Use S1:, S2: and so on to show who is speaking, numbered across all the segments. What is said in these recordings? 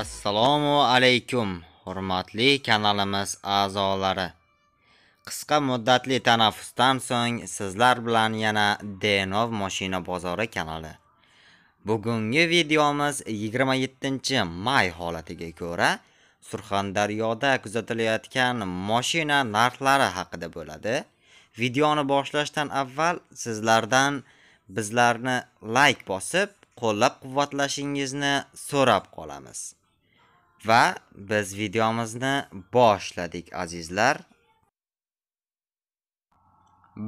S1: assalomu alaykum hurmatli kanalimiz a'zolari qisqa muddatli tanaffusdan so'ng sizlar bilan yana denov mashina bozori kanali bugungi videomiz 27 may holatiga ko'ra surxondaryoda kuzatilayotgan mashina narxlari haqida bo'ladi videoni boshlashdan avval sizlardan bizlarni like bosib qo'llab quvvatlashingizni so'rab qolamiz Va biz videomizni boshladik azizlar.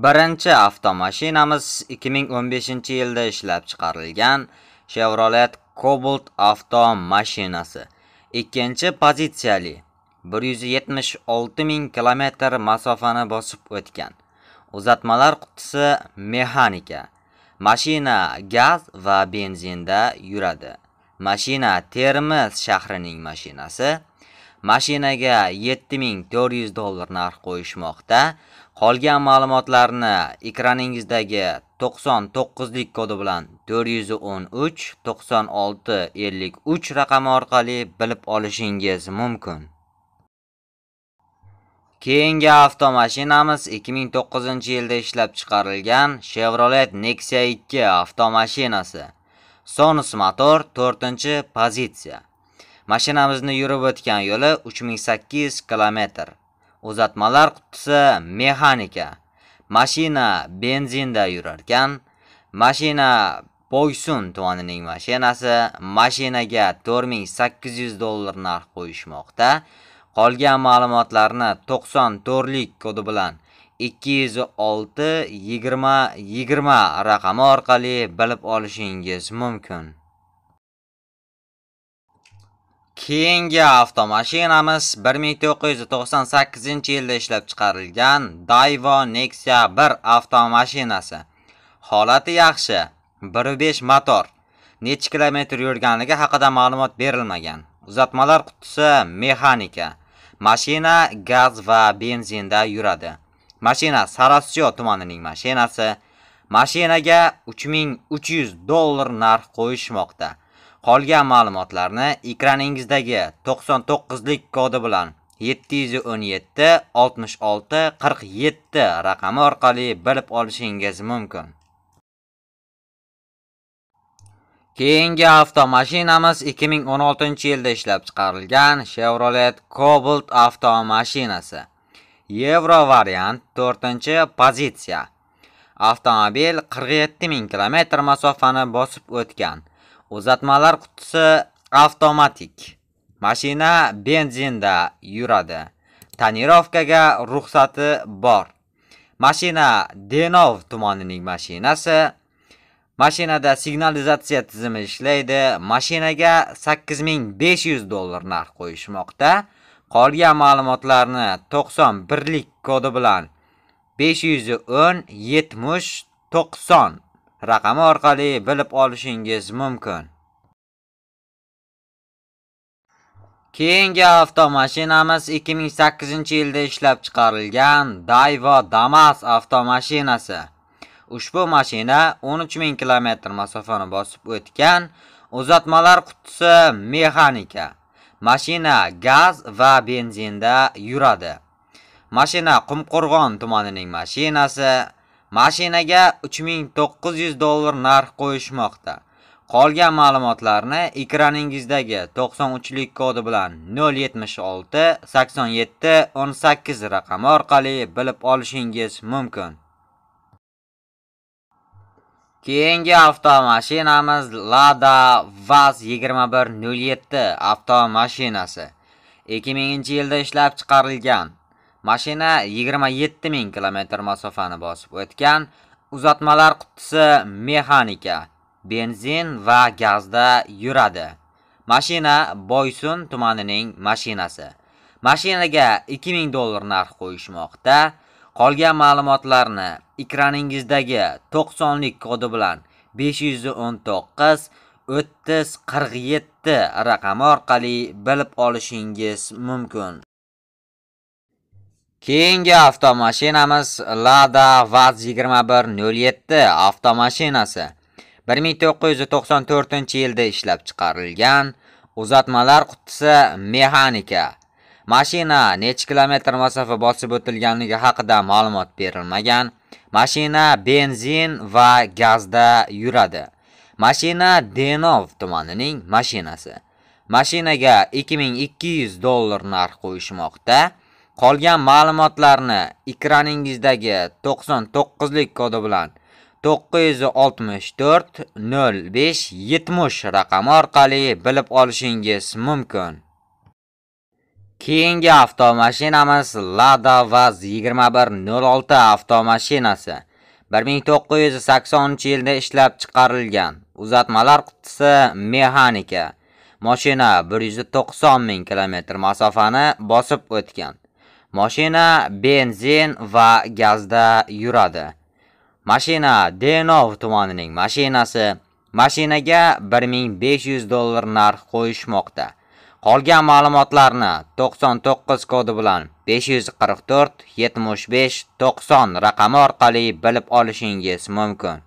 S1: Birinchi avtomashinamiz 2015-yilda ishlab chiqarilgan Chevrolet Cobalt avtomashinasi. Ikkinchi pozitsiyali 176 ming kilometr masofani bosib o'tgan. Uzatmalar qutisi mexanika. Mashina gaz va benzinda yuradi. mashina Termiz shahrining mashinasi mashinaga 7400 dollar narx qo'yishmoqda. Qolgan ma'lumotlarni ekraningizdagi 99 lik kodi bilan 413 96 53 raqami orqali bilib olishingiz mumkin. Keyingi avtomashinamiz 2009-yilda ishlab chiqarilgan Chevrolet Nexia 2 avtomashinasi. Sonus motor 4-pozitsiya. Mashinamizni yurib o'tgan yo'li 3800 km. Uzatmalar qutisi mexanika. Mashina benzinda yurarkan, mashina Boysun tumanining mashinasi mashinaga 4800 dollar narx qo'yishmoqda. Qolgan ma'lumotlarni 94lik kodi bilan 206-20-20 raqami orqali bilib olishingiz mumkin keyingi avtomashinamiz 1998 yilda ishlab chiqarilgan Daiwa nexia 1 avtomashinasi holati yaxshi 1.5 motor necha kilometr yurganligi haqida ma'lumot berilmagan uzatmalar qutisi mexanika mashina gaz va benzinda yuradi mashina Sarasiyo tumanining mashinasi mashinaga 3300 dollar narx qo'yishmoqda. Qolgan ma'lumotlarni ekraningizdagi 99 lik kodi bilan 717 66 47 raqami orqali bilib olishingiz mumkin. Keyingi avtomashinamiz 2016-yilda ishlab chiqarilgan Chevrolet Cobalt avtomashinasi. Eurovariant 4-pozitsiya. Avtomobil 47 ming kilometr masofani bosib o'tgan. Uzatmalar qutisi avtomatik. Mashina benzinda yuradi. Tonirovkaga ruxsati bor. Mashina Denov tumanining mashinasi. Mashinada signalizatsiya tizimi ishlaydi. Mashinaga 8500 dollar narx qo'yishmoqda. Qolgan ma'lumotlarni 91lik kodi bilan 510 70 90 raqami orqali bilib olishingiz mumkin. Keyingi avtomashinamiz 2008-yilda ishlab chiqarilgan Daiwa Damas avtomashinasi. Ushbu mashina 13000 km masofani bosib o'tgan, uzatmalar qutisi mexanika. mashina gaz va benzinda yuradi. Mashina Qumqo'rg'on tumanining mashinasi mashinaga 3900 dollar narx qo'yishmoqda. Qolgan ma'lumotlarni ekraningizdagi 93 lik kodi bilan 076 87 18 raqami orqali bilib olishingiz mumkin. Keyingi avtomashinamiz Lada Vaz 2107 avtomashinasi. 2000-yilda ishlab chiqarilgan. Mashina 27000 km masofani bosib o'tgan. Uzatmalar qutisi mexanika, benzin va gazda yuradi. Mashina Boysun tumanining mashinasi. Mashinaga 2000 dollar narx qo'yishmoqda. Qolgan ma'lumotlarni ekraningizdagi 90 lik kodi bilan 519 30 47 raqami orqali bilib olishingiz mumkin keyingi avtomashinamiz lada vaz 2107 avtomashinasi 1994 yilda ishlab chiqarilgan uzatmalar qutisi mexanika mashina nechi kilometr masofa bosib o'tilganligi haqida ma'lumot berilmagan. Mashina benzin va gazda yuradi. Mashina Denov tumanining mashinasi. Mashinaga 2200 dollar narx qo'yishmoqda. Qolgan ma'lumotlarni ekraningizdagi 99 lik kodi bilan 964 05 70 raqami orqali bilib olishingiz mumkin. Keyingi avtomashinamiz Lada Vaz 2106 avtomashinasi 1980-yilda ishlab chiqarilgan. Uzatmalar qutisi mexanika. Mashina 190 ming kilometr masofani bosib o'tgan. Mashina benzin va gazda yuradi. Mashina Denov tumanining mashinasi. Mashinaga 1500 dollar narx qo'yishmoqda. Qolgan ma'lumotlarni 99 kodi bilan 544 75 90 raqami orqali bilib olishingiz mumkin.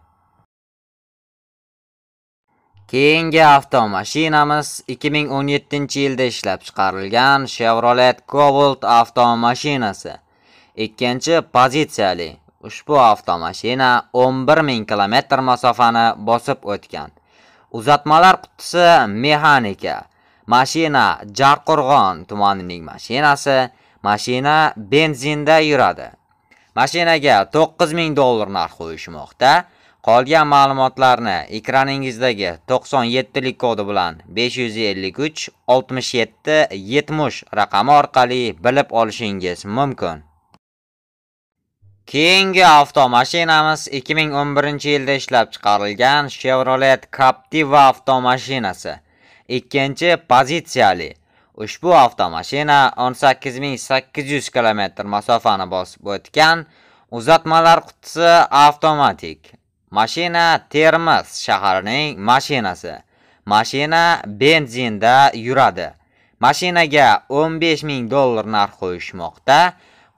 S1: Keyingi avtomashinamiz 2017-yilda ishlab chiqarilgan Chevrolet Cobalt avtomashinasi. Ikkinchi pozitsiyali. Ushbu avtomashina 11000 km masofani bosib o'tgan. Uzatmalar qutisi mexanika mashina Jarqo'rg'on tumanining mashinasi mashina benzinda yuradi. Mashinaga 9000 dollar narx qo'yishmoqda. Qolgan ma'lumotlarni ekraningizdagi 97 lik kodi bilan 553 67 70 raqami orqali bilib olishingiz mumkin. Keyingi avtomashinamiz 2011-yilda ishlab chiqarilgan Chevrolet Captiva avtomashinasi. ikkinchi pozitsiyali ushbu avtomashina 18800 km masofani bosib o'tgan uzatmalar qutisi avtomatik mashina termiz shaharining mashinasi mashina benzinda yuradi mashinaga 15000 dollar narx qo'yishmoqda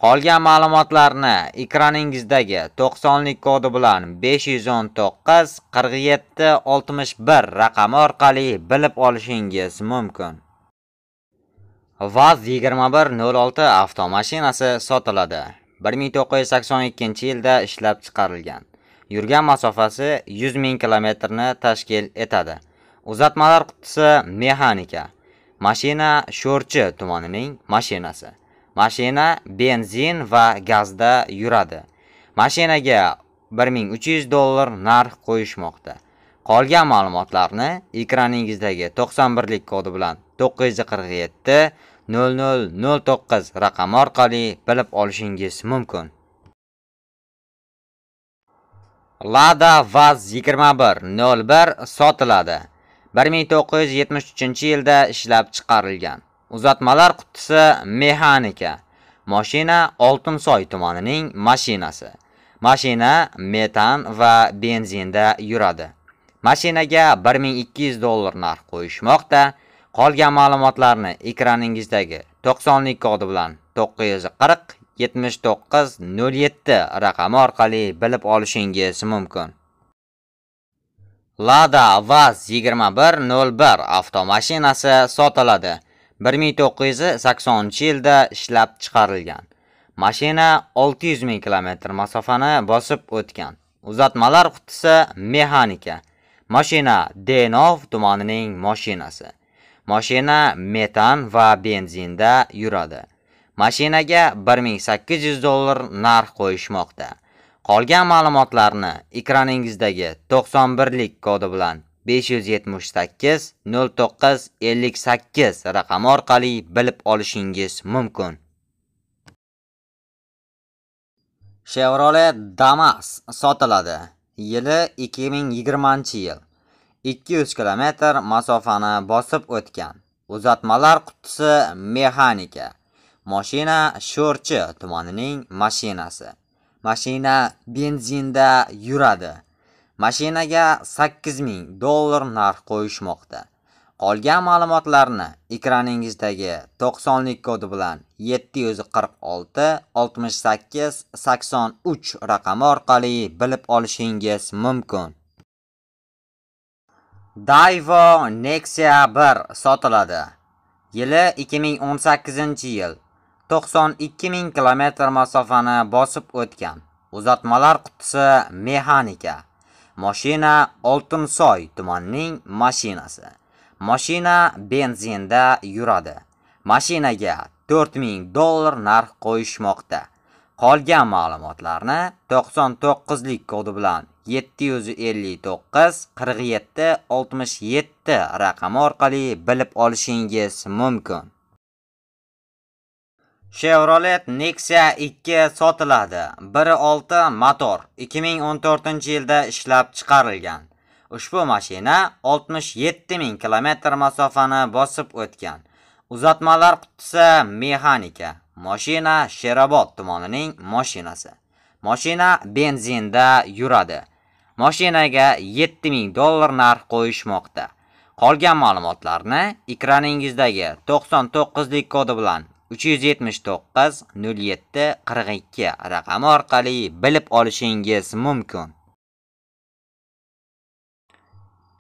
S1: Qolgan ma'lumotlarni ekraningizdagi 90lik kodi bilan 519 47 61 raqami orqali bilib olishingiz mumkin. Vaz 2106 avtomashinasi sotiladi. 1982 yilda ishlab chiqarilgan. Yurgan masofasi 100 ming kilometrni tashkil etadi. Uzatmalar qutisi mexanika. Mashina Sho'rchi tumanining mashinasi. Mashina benzin va gazda yuradi. Mashinaga 1300 dollar narx qo'yishmoqda. Qolgan ma'lumotlarni ekraningizdagi 91 lik kodi bilan 947 0009 raqami orqali bilib olishingiz mumkin. Lada Vaz 2101 sotiladi. 1973-yilda ishlab chiqarilgan. Uzatmalar qutisi mexanika. Mashina Oltinsoy tumanining mashinasi. Mashina metan va benzinda yuradi. Mashinaga 1200 dollar narx qo'yishmoqda. Qolgan ma'lumotlarni ekraningizdagi 90lik kodi bilan 940 7907 raqami orqali bilib olishingiz mumkin. Lada Vaz 2101 avtomashinasi sotiladi. 1980 yilda ishlab chiqarilgan. Mashina 600 ming kilometr masofani bosib o'tgan. Uzatmalar qutisi mexanika. Mashina Denov tumanining mashinasi. Mashina metan va benzinda yuradi. Mashinaga 1800 dollar narx qo'yishmoqda. Qolgan ma'lumotlarni ekraningizdagi 91lik kodi bilan 578 09 58 raqami orqali bilib olishingiz mumkin. Chevrolet Damas sotiladi. Yili 2020-yil. 200 km masofani bosib o'tgan. Uzatmalar qutisi mexanika. Mashina Sho'rchi tumanining mashinasi. Mashina benzinda yuradi. Mashinaga 8000 dollar narx qo'yishmoqda. Qolgan ma'lumotlarni ekraningizdagi 90lik kodi bilan 746 68 83 raqami orqali bilib olishingiz mumkin. Daiwa Nexia 1 sotiladi. Yili 2018-yil. 92 ming kilometr masofani bosib o'tgan. Uzatmalar qutisi mexanika. Mashina Oltinsoy tumanining mashinasi. Mashina benzinda yuradi. Mashinaga 4000 dollar narx qo'yishmoqda. Qolgan ma'lumotlarni 99 lik kodi bilan 759 47 67 raqami orqali bilib olishingiz mumkin. Chevrolet Nexia 2 sotiladi. 1.6 motor 2014-yilda ishlab chiqarilgan. Ushbu mashina 67 ming kilometr masofani bosib o'tgan. Uzatmalar qutisi mexanika. Mashina Sherobod tumanining mashinasi. Mashina benzinda yuradi. Mashinaga 7000 dollar narx qo'yishmoqda. Qolgan ma'lumotlarni ekraningizdagi 99lik kodi bilan 379-07-42 raqami orqali bilib olishingiz mumkin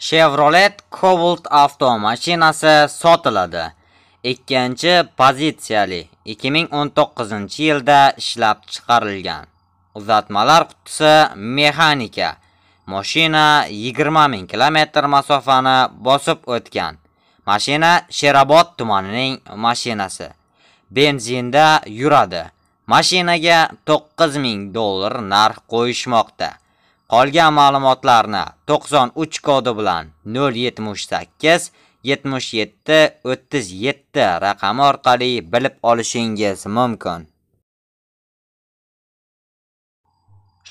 S1: chevrolet cobalt avtomashinasi sotiladi ikkinchi pozitsiyali 2019 yilda ishlab chiqarilgan uzatmalar qutisi mexanika mashina 20 km kilometr masofani bosib o'tgan mashina sherobod tumanining mashinasi benzinda yuradi. Mashinaga 9000 dollar narx qo'yishmoqda. Qolgan ma'lumotlarni 93 kodi bilan 078 77 37 raqami orqali bilib olishingiz mumkin.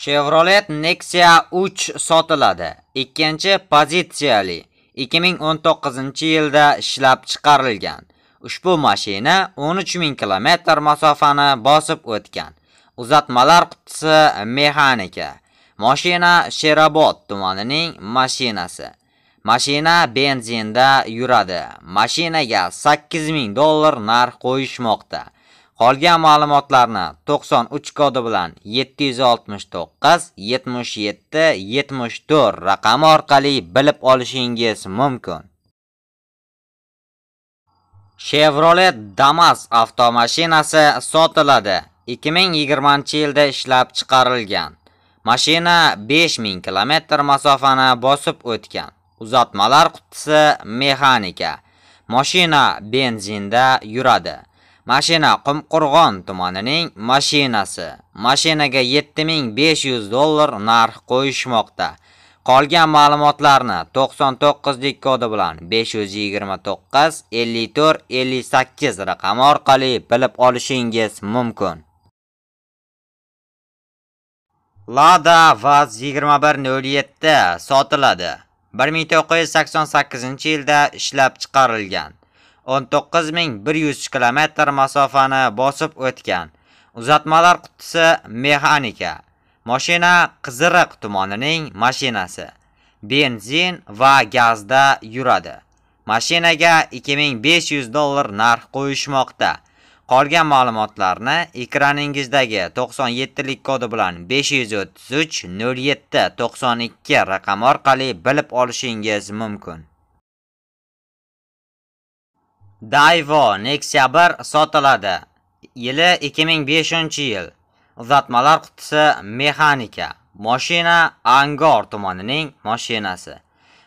S1: Chevrolet Nexia 3 sotiladi. Ikkinchi pozitsiyali 2019-yilda ishlab chiqarilgan. Ushbu mashina 13 ming kilometr masofani bosib o'tgan. Uzatmalar qutisi mexanika. Mashina Sherobod tumanining mashinasi. Mashina benzinda yuradi. Mashinaga 8 ming dollar narx qo'yishmoqda. Qolgan ma'lumotlarni 93 kodi bilan 769 77 74 raqami orqali bilib olishingiz mumkin. Chevrolet Damas avtomashinasi sotiladi. 2020-yilda ishlab chiqarilgan. Mashina 5000 km masofani bosib o'tgan. Uzatmalar qutisi mexanika. Mashina benzinda yuradi. Mashina Qumqurg'on tumanining mashinasi. Mashinaga 7500 dollar narx qo'yishmoqda. Qolgan ma'lumotlarni 99 dik kodi bilan 529 54 58 raqami orqali bilib olishingiz mumkin. Lada Vaz 2107 sotiladi. 1988-yilda ishlab chiqarilgan. 19100 km masofani bosib o'tgan. Uzatmalar qutisi mexanika Mashina Qiziriq tumanining mashinasi. Benzin va gazda yuradi. Mashinaga 2500 dollar narx qo'yishmoqda. Qolgan ma'lumotlarni ekraningizdagi 97lik kodi bilan 533 raqam orqali bilib olishingiz mumkin. Daivo Nexia 1 sotiladi. Yili 2005-yil. Uzatmalar qutisi mexanika. Mashina Angor tumanining mashinasi.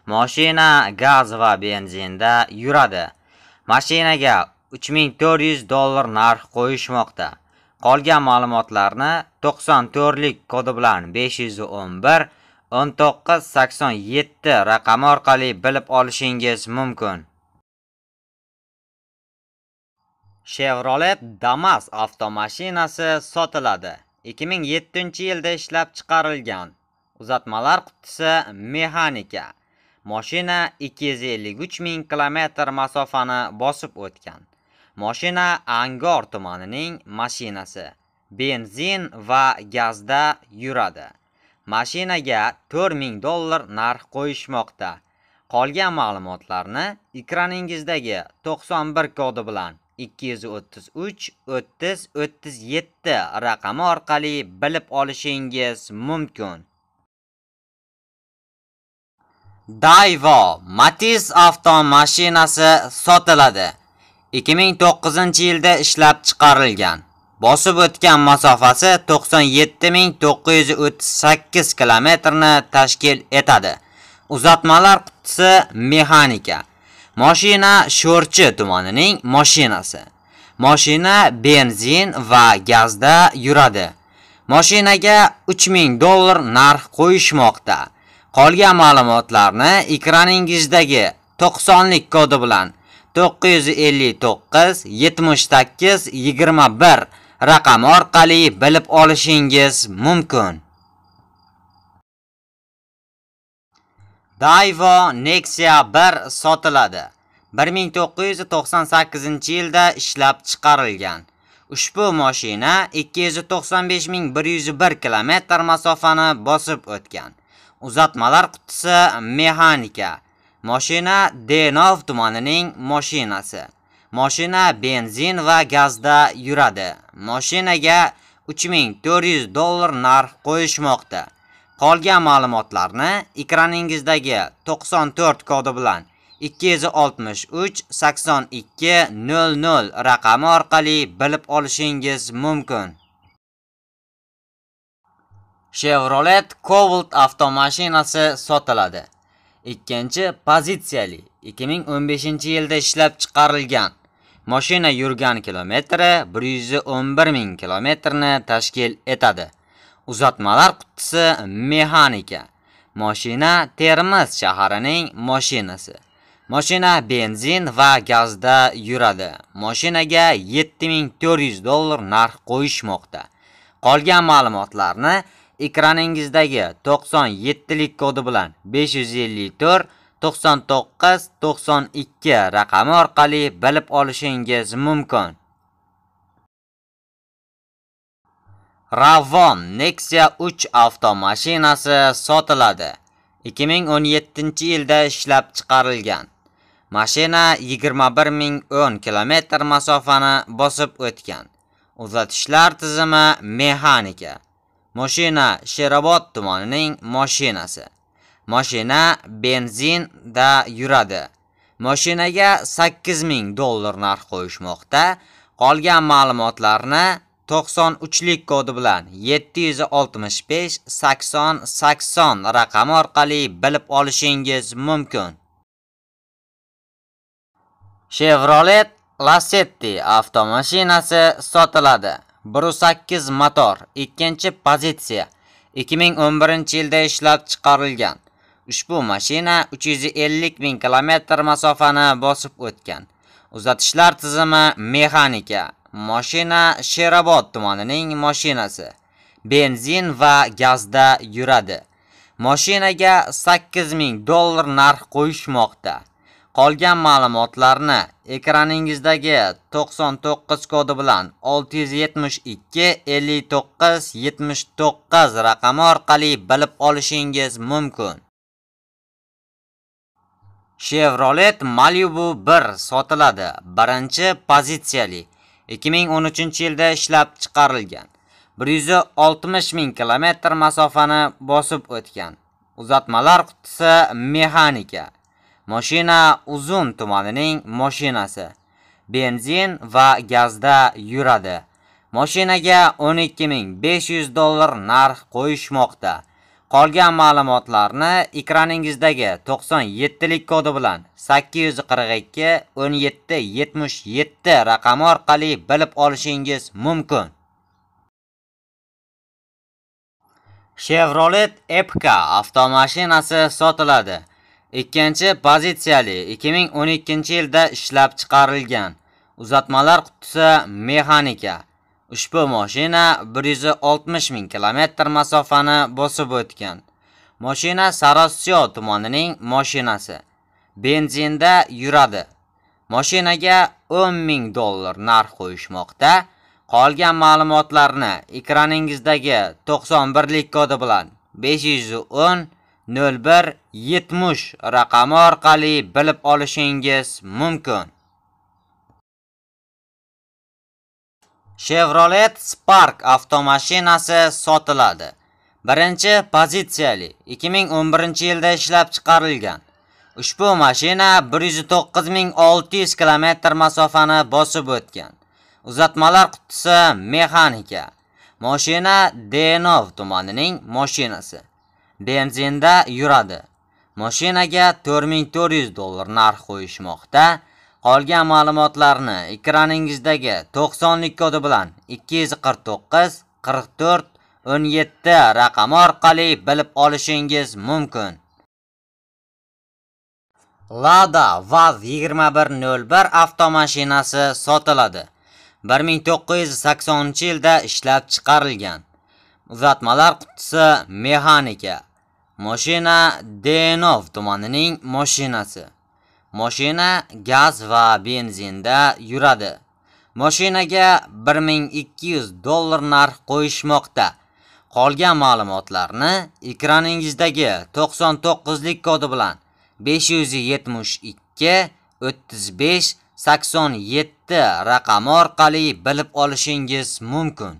S1: Mashina gaz va benzinda yuradi. Mashinaga 3400 dollar narx qo'yishmoqda. Qolgan ma'lumotlarni 94 lik kodi bilan 511 1987 raqami orqali bilib olishingiz mumkin. Chevrolet Damas avtomashinasi sotiladi. 2007-yilda ishlab chiqarilgan. Uzatmalar qutisi mexanika. Mashina 253 ming kilometr masofani bosib o'tgan. Mashina Angor tumanining mashinasi. Benzin va gazda yuradi. Mashinaga 4000 dollar narx qo'yishmoqda. Qolgan ma'lumotlarni ekraningizdagi 91 kodi bilan 233-30-37 raqami orqali bilib olishingiz mumkin Daiwa matiz avtomashinasi sotiladi 2009 yilda ishlab chiqarilgan bosib o'tgan masofasi 97938 kilometrni tashkil etadi uzatmalar qutisi mexanika Moshina Sho'rchi tumanining mashinasi. Moshina benzin va gazda yuradi. Moshinaga 3000 dollar narx qo'yishmoqda. Qolgan ma'lumotlarni ekraningizdagi 90lik kodi bilan 959 78 21 raqami orqali bilib olishingiz mumkin. Daivo Nexia 1 sotiladi. 1998-yilda ishlab chiqarilgan. Ushbu mashina 295101 kilometr masofani bosib o'tgan. Uzatmalar qutisi mexanika. Mashina Denov tumanining mashinasi. Mashina benzin va gazda yuradi. Mashinaga 3400 dollar narx qo'yishmoqda. Qolgan ma'lumotlarni ekraningizdagi 94 kodi bilan 263 82 00 raqami orqali bilib olishingiz mumkin. Chevrolet Cobalt avtomashinasi sotiladi. Ikkinchi pozitsiyali 2015-yilda ishlab chiqarilgan. Mashina yurgan kilometri 111 ming kilometrni tashkil etadi. Uzatmalar qutisi mexanika. Mashina Termiz shaharining mashinasi. Mashina benzin va gazda yuradi. Mashinaga 7400 dollar narx qo'yishmoqda. Qolgan ma'lumotlarni ekraningizdagi 97 lik kodi bilan 554 99 92 raqami orqali bilib olishingiz mumkin. Ravon Nexia 3 avtomashinasi sotiladi. 2017 yilda ishlab chiqarilgan. Mashina 21010 kilometr masofani bosib o'tgan. Uzatishlar tizimi mexanika. Mashina Sherobod tumanining mashinasi. Mashina benzinda yuradi. Mashinaga 8000 dollar narx qo'yishmoqda. Qolgan ma'lumotlarni to'qson uchlik kodi bilan yetti yuz oltmish besh sakson sakson raqami orqali bilib olishingiz mumkin chevrolet lasetti avtomashinasi sotiladi bir sakkiz motor ikkinchi pozitsiya ikki ming o'n birinchi yilda ishlab chiqarilgan ushbu mashina uch yuz ellik ming kilometr masofani bosib o'tgan uzatishlar tizimi mexanika Mashina Sherobod tumanining mashinasi benzin va gazda yuradi. Mashinaga 8000 dollar narx qo'yishmoqda. Qolgan ma'lumotlarni ekraningizdagi 99 kodi bilan 672 59 79 raqami orqali bilib olishingiz mumkin. Chevrolet Malibu 1 sotiladi. Birinchi pozitsiyali. 2013 yilda ishlab chiqarilgan. 160 ming kilometr masofani bosib o'tgan. Uzatmalar qutisi mexanika. Mashina uzun tumanining mashinasi. Benzin va gazda yuradi. Mashinaga 12500 dollar narx qo'yishmoqda. Qolgan ma'lumotlarni ekraningizdagi 97lik kodi bilan 842 1777 raqami orqali bilib olishingiz mumkin. Chevrolet Epica avtomashinasi sotiladi. Ikkinchi pozitsiyali 2012-yilda ishlab chiqarilgan. Uzatmalar qutisi mexanika Ushbu mashina 160 ming kilometr masofani bosib o'tgan. Mashina Sarosiyo tumanining mashinasi. Benzinda yuradi. Mashinaga 10 ming dollar narx qo'yishmoqda. Qolgan ma'lumotlarni ekraningizdagi 91 lik kodi bilan 510 01 70 raqami orqali bilib olishingiz mumkin. Chevrolet Spark avtomashinasi sotiladi. Birinchi pozitsiyali 2011-yilda ishlab chiqarilgan. Ushbu mashina 109600 km masofani bosib o'tgan. Uzatmalar qutisi mexanika. Mashina Denov tumanining mashinasi. Benzinda yuradi. Mashinaga 4400 dollar narx qo'yishmoqda. qolgan ma'lumotlarni ekraningizdagi 92 kodi bilan 249 44 17 raqami orqali bilib olishingiz mumkin. Lada VAZ 2101 avtomashinasi sotiladi. 1980-yilda ishlab chiqarilgan. Uzatmalar qutisi mexanika. Mashina Denov tumanining mashinasi. Mashina gaz va benzinda yuradi. Mashinaga 1200 dollar narx qo'yishmoqda. Qolgan ma'lumotlarni ekraningizdagi 99 lik kodi bilan 572 35 87 raqami orqali bilib olishingiz mumkin.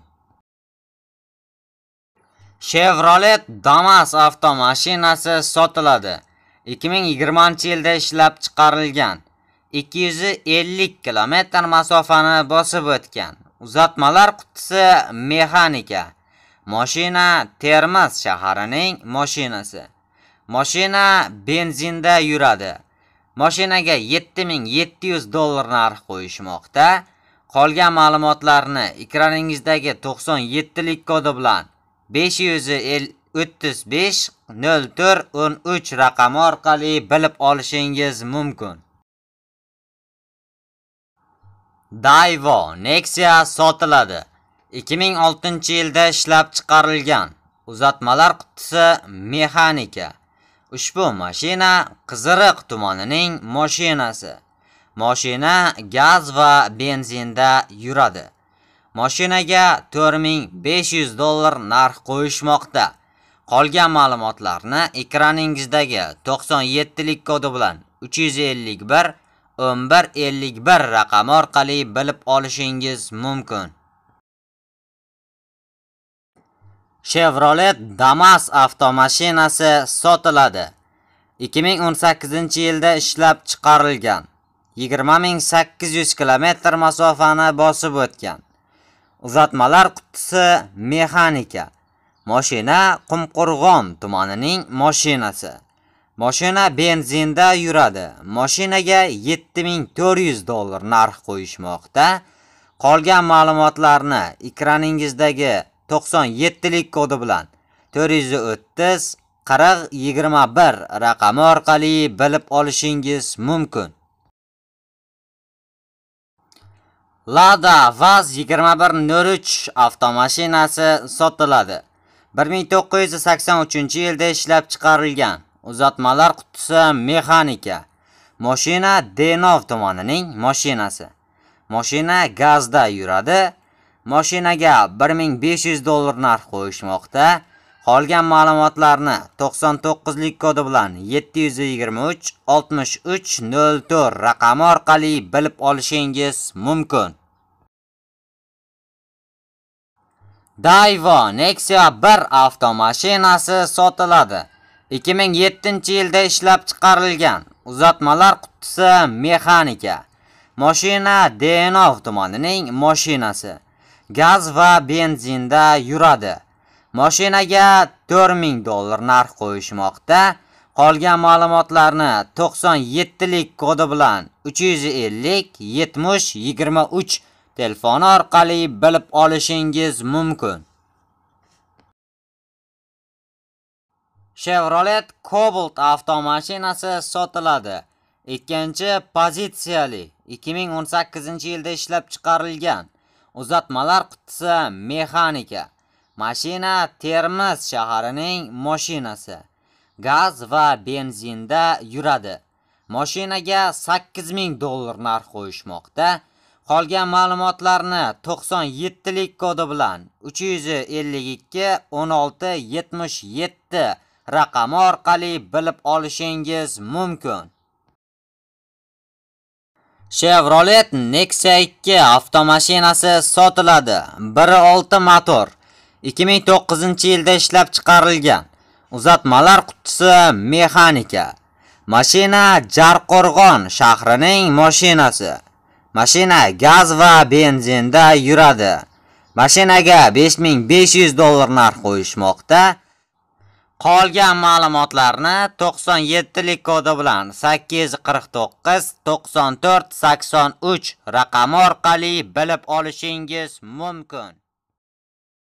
S1: Chevrolet Damas avtomashinasi sotiladi. 2020 yilda ishlab chiqarilgan 250 kilometr masofani bosib o'tgan uzatmalar qutisi mexanika moshina termiz shaharining moshinasi moshina benzinda yuradi moshinaga 7700 dollar narx qo'yishmoqda qolgan ma'lumotlarni ekraningizdagi 97 lik kodi bilan 535 0413 raqami orqali bilib olishingiz mumkin dayvo nexia sotiladi 2006 yilda ishlab chiqarilgan uzatmalar qutisi mexanika ushbu mashina qiziriq tumanining mashinasi mashina gaz va benzinda yuradi mashinaga 4500 dollar narx qo'yishmoqda Qolgan ma'lumotlarni ekraningizdagi 97 lik kodi bilan 351 1151 raqami orqali bilib olishingiz mumkin. Chevrolet Damas avtomashinasi sotiladi. 2018-yilda ishlab chiqarilgan. 20800 km masofani bosib o'tgan. Uzatmalar qutisi mexanika Moshina Qumqo'rg'on tumanining moshinasi. Moshina benzinda yuradi. Moshinaga 7400 dollar narx qo'yishmoqda. Qolgan ma'lumotlarni ekraningizdagi 97 lik kodi bilan 430 40 21 raqami orqali bilib olishingiz mumkin. Lada Vaz 2103 avtomashinasi sotiladi. 1983 yilda ishlab chiqarilgan. Uzatmalar kutusu mexanika. Mashina Denov tomonining mashinasi. Mashina gazda yuradi. Mashinaga 1500 dollar narx qo'yishmoqda. Qolgan ma'lumotlarni 99 lik kodi bilan 723 6304 raqami orqali bilib olishingiz mumkin. Daivo Nexia 1 avtomashinasi sotiladi. 2007-yilda ishlab chiqarilgan. Uzatmalar qutisi mexanika. Mashina DNA tumanining mashinasi. Gaz va benzinda yuradi. Mashinaga 4000 dollar narx qo'yishmoqda. Qolgan ma'lumotlarni 97lik kodi bilan 350 70 23 telefon orqali bilib olishingiz mumkin. Chevrolet Cobalt avtomashinasi sotiladi. Ikkinchi pozitsiyali 2018-yilda ishlab chiqarilgan. Uzatmalar qutisi mexanika. Mashina Termiz shaharining mashinasi. Gaz va benzinda yuradi. Mashinaga 8000 dollar narx qo'yishmoqda. Qolgan ma'lumotlarni 97lik kodi bilan 352 16 77 raqami orqali bilib olishingiz mumkin. Chevrolet Nexia 2 avtomashinasi sotiladi. 1.6 motor 2009-yilda ishlab chiqarilgan. Uzatmalar qutisi mexanika. Mashina Jarqo'rg'on shahrining mashinasi. Mashina gaz va benzinda yuradi. Mashinaga 5500 dollar narx qo'yishmoqda. Qolgan ma'lumotlarni 97 lik kodi bilan 849 94 83 raqami orqali bilib olishingiz mumkin.